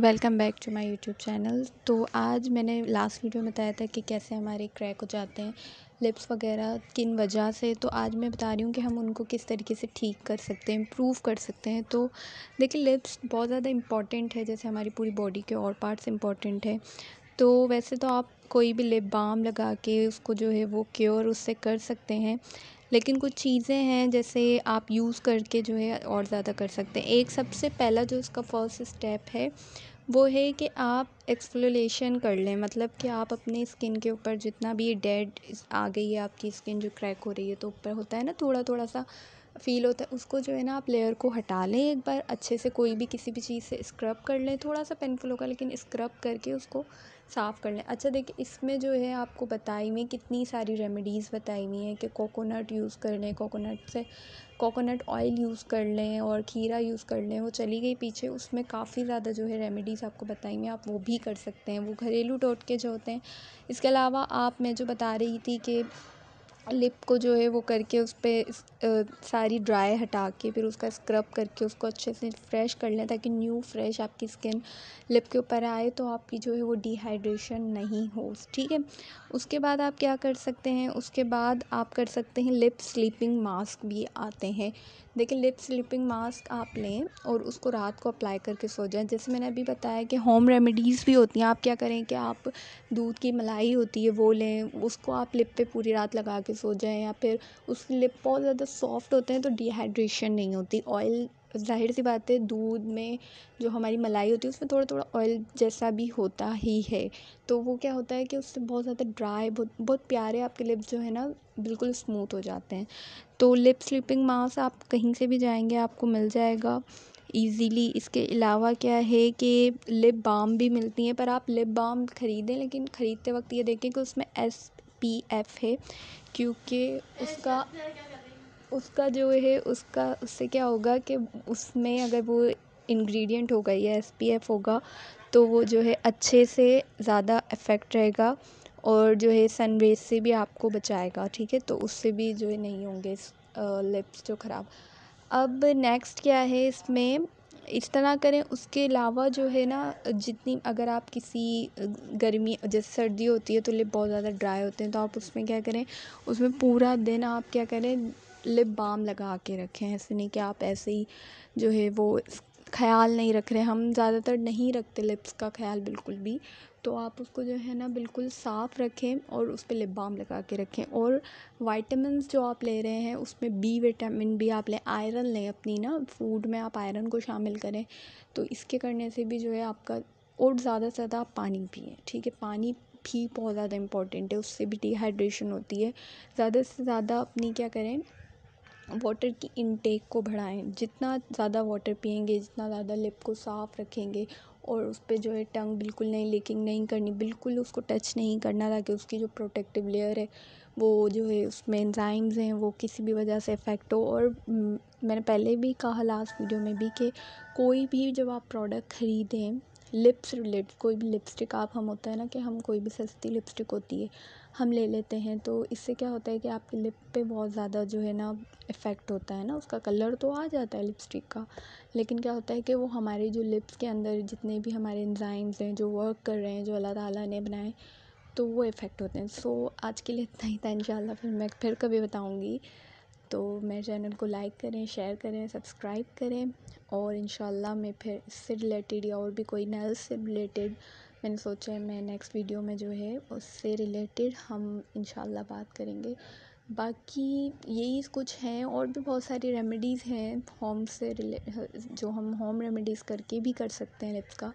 welcome back to my YouTube channel तो आज मैंने लास्ट वीडियो में बताया था कि कैसे हमारे क्रैक हो जाते हैं लिप्स वगैरह किन वजह से तो आज मैं बता रही हूँ कि हम उनको किस तरीके से ठीक कर सकते हैं इम्प्रूव कर सकते हैं तो देखिए लिप्स बहुत ज़्यादा इम्पॉर्टेंट है जैसे हमारी पूरी बॉडी के और पार्ट्स इम्पॉर्टेंट है तो वैसे तो आप कोई भी लिप बाम लगा के उसको जो है वो क्योर उससे कर सकते हैं लेकिन कुछ चीज़ें हैं जैसे आप यूज़ करके जो है और ज़्यादा कर सकते हैं एक सबसे पहला जो उसका फ़र्स्ट स्टेप है वो है कि आप एक्सप्लोलेशन कर लें मतलब कि आप अपने स्किन के ऊपर जितना भी डेड आ गई है आपकी स्किन जो क्रैक हो रही है तो ऊपर होता है ना थोड़ा थोड़ा सा फ़ील होता है उसको जो है ना आप लेयर को हटा लें एक बार अच्छे से कोई भी किसी भी चीज़ से स्क्रब कर लें थोड़ा सा पेनफुल होगा लेकिन स्क्रब करके उसको साफ़ कर लें अच्छा देखिए इसमें जो है आपको बताई हुई कितनी सारी रेमेडीज़ बताई हुई हैं कि कोकोनट यूज़ कर लें कोकोनट से कोकोनट ऑयल यूज़ कर लें और खीरा यूज़ कर लें वो चली गई पीछे उसमें काफ़ी ज़्यादा जो है रेमेडीज़ आपको बताई हुई आप वो भी कर सकते हैं वो घरेलू टोटके जो होते हैं इसके अलावा आप मैं जो बता रही थी कि लिप को जो है वो करके उस पर सारी ड्राई हटा के फिर उसका स्क्रब करके उसको अच्छे से फ्रेश कर लें ताकि न्यू फ्रेश आपकी स्किन लिप के ऊपर आए तो आपकी जो है वो डिहाइड्रेशन नहीं हो ठीक है उसके बाद आप क्या कर सकते हैं उसके बाद आप कर सकते हैं लिप स्लीपिंग मास्क भी आते हैं देखिए लिप स्लिपिंग मास्क आप लें और उसको रात को अप्लाई करके सो जाएं जैसे मैंने अभी बताया कि होम रेमेडीज़ भी होती हैं आप क्या करें कि आप दूध की मलाई होती है वो लें उसको आप लिप पे पूरी रात लगा के सो जाएं या फिर उसकी लिप बहुत ज़्यादा सॉफ़्ट होते हैं तो डिहाइड्रेशन नहीं होती ऑयल ज़ाहिर सी बात है दूध में जो हमारी मलाई होती है उसमें थोड़ा थोड़ा ऑयल जैसा भी होता ही है तो वो क्या होता है कि उससे बहुत ज़्यादा ड्राई बहुत बहुत प्यारे आपके लिप्स जो है ना बिल्कुल स्मूथ हो जाते हैं तो लिप स्लिपिंग मास्क आप कहीं से भी जाएंगे आपको मिल जाएगा ईज़िली इसके अलावा क्या है कि लिप बाम भी मिलती हैं पर आप लिप बाम ख़रीदें लेकिन ख़रीदते वक्त ये देखें कि उसमें एस पी एफ़ है क्योंकि उसका उसका जो है उसका उससे क्या होगा कि उसमें अगर वो इंग्रेडिएंट होगा या एस पी एफ होगा तो वो जो है अच्छे से ज़्यादा इफ़ेक्ट रहेगा और जो है सन रेज़ से भी आपको बचाएगा ठीक है तो उससे भी जो है नहीं होंगे लिप्स जो ख़राब अब नेक्स्ट क्या है इसमें इस तरह करें उसके अलावा जो है ना जितनी अगर आप किसी गर्मी जैसे सर्दी होती है तो लिप बहुत ज़्यादा ड्राई होते हैं तो आप उसमें क्या करें उसमें पूरा दिन आप क्या करें लिप बाम लगा के रखें ऐसे नहीं कि आप ऐसे ही जो है वो ख़्याल नहीं रख रहे हम ज़्यादातर नहीं रखते लिप्स का ख्याल बिल्कुल भी तो आप उसको जो है ना बिल्कुल साफ़ रखें और उस पर लिप बाम लगा के रखें और वाइटमिन्स जो आप ले रहे हैं उसमें बी विटामिन भी आप लें आयरन लें अपनी ना फूड में आप आयरन को शामिल करें तो इसके करने से भी जो है आपका और ज़्यादा से ज़्यादा आप पानी पिए ठीक है पानी भी बहुत ज़्यादा इम्पॉर्टेंट है उससे भी डिहाइड्रेशन होती है ज़्यादा से ज़्यादा अपनी क्या करें वाटर की इनटेक को बढ़ाएँ जितना ज़्यादा वाटर पियेंगे जितना ज़्यादा लिप को साफ रखेंगे और उस पर जो है टंग बिल्कुल नहीं लेकिन नहीं करनी बिल्कुल उसको टच नहीं करना ताकि उसकी जो प्रोटेक्टिव लेयर है वो जो है उसमें एंजाइम्स हैं वो किसी भी वजह से इफ़ेक्ट हो और मैंने पहले भी कहा लास्ट वीडियो में भी कि कोई भी जब आप प्रोडक्ट खरीदें लिप्स रिलेट कोई भी लिपस्टिक आप हम होता है ना कि हम कोई भी सस्ती लिपस्टिक होती है हम ले लेते हैं तो इससे क्या होता है कि आपके लिप पे बहुत ज़्यादा जो है ना इफ़ेक्ट होता है ना उसका कलर तो आ जाता है लिपस्टिक का लेकिन क्या होता है कि वो हमारे जो लिप्स के अंदर जितने भी हमारे इंजाइम्स हैं जो वर्क कर रहे हैं जो अल्लाह ताला ने बनाए तो वो इफ़ेक्ट होते हैं सो आज के लिए इतना ही था इंशाल्लाह फिर मैं फिर कभी बताऊँगी तो मेरे चैनल को लाइक करें शेयर करें सब्सक्राइब करें और इन मैं फिर इससे रिलेटेड या और भी कोई नल से रिलेटेड मैंने सोचा है मैं नेक्स्ट वीडियो में जो है उससे रिलेटेड हम इन बात करेंगे बाकी यही कुछ हैं और भी बहुत सारी रेमेडीज़ हैं होम से रिले जो हम होम रेमेडीज़ करके भी कर सकते हैं का